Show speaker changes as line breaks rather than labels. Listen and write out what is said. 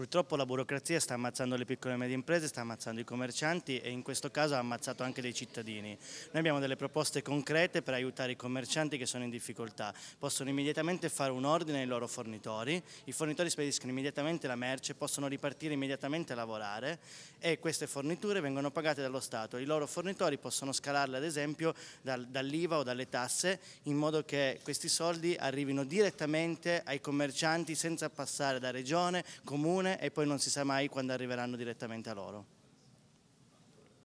Purtroppo la burocrazia sta ammazzando le piccole e medie imprese, sta ammazzando i commercianti e in questo caso ha ammazzato anche dei cittadini. Noi abbiamo delle proposte concrete per aiutare i commercianti che sono in difficoltà. Possono immediatamente fare un ordine ai loro fornitori, i fornitori spediscono immediatamente la merce, possono ripartire immediatamente a lavorare e queste forniture vengono pagate dallo Stato. I loro fornitori possono scalarle ad esempio dal, dall'IVA o dalle tasse in modo che questi soldi arrivino direttamente ai commercianti senza passare da regione, comune, e poi non si sa mai quando arriveranno direttamente a loro.